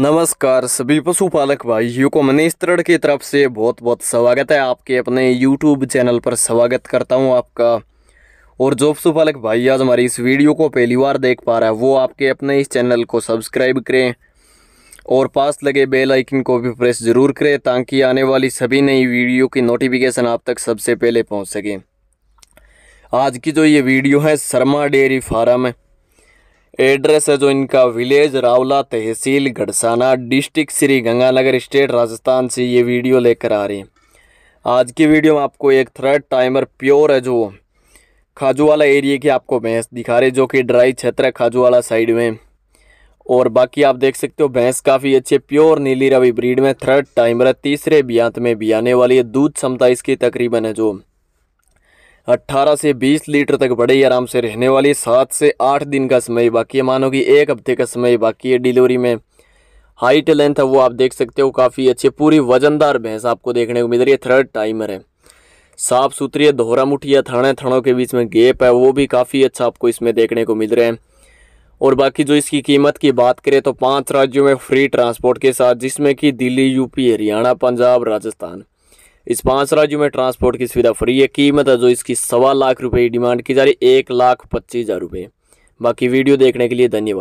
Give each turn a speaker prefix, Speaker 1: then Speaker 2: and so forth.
Speaker 1: नमस्कार सभी पशुपालक भाइयों को मनीष तरड़ की तरफ से बहुत बहुत स्वागत है आपके अपने यूट्यूब चैनल पर स्वागत करता हूं आपका और जो पशुपालक भाई आज हमारी इस वीडियो को पहली बार देख पा रहा है वो आपके अपने इस चैनल को सब्सक्राइब करें और पास लगे बेल आइकन को भी प्रेस ज़रूर करें ताकि आने वाली सभी नई वीडियो की नोटिफिकेशन आप तक सबसे पहले पहुँच सके आज की जो ये वीडियो है शर्मा डेयरी फार्म एड्रेस है जो इनका village Rawla tehsil Gharsana district Sri Ganganagar state Rajasthan से ये वीडियो लेकर आ रहे हैं आज की वीडियो में आपको एक थर्ड टाइमर प्योर है जो खाजूवाला एरिया की आपको भैंस दिखा रही जो कि ड्राई क्षेत्र है खाजूवाला साइड में और बाकी आप देख सकते हो भैंस काफ़ी अच्छे प्योर नीली रवि ब्रीड में थर्ड टाइमर है तीसरे बियांत में बियाने वाली है दूध क्षमता इसकी तकरीबन है जो 18 से 20 लीटर तक बड़े आराम से रहने वाली सात से आठ दिन का समय बाकी है मानो कि एक हफ्ते का समय बाकी है डिलीवरी में हाइट लेंथ है वो आप देख सकते हो काफ़ी अच्छी पूरी वजनदार भैंस आपको देखने को मिल रही है थर्ड टाइमर है साफ सुथरी है दोहरा मुठिया थाने थड़ों के बीच में गेप है वो भी काफ़ी अच्छा आपको इसमें देखने को मिल रहे हैं और बाकी जो इसकी कीमत की बात करें तो पांच राज्यों में फ्री ट्रांसपोर्ट के साथ जिसमें कि दिल्ली यूपी हरियाणा पंजाब राजस्थान इस पांच राज्यों में ट्रांसपोर्ट की सुविधा फ्री है कीमत है जो इसकी सवा लाख रुपए की डिमांड की जा रही है एक लाख पच्चीस हज़ार रुपये बाकी वीडियो देखने के लिए धन्यवाद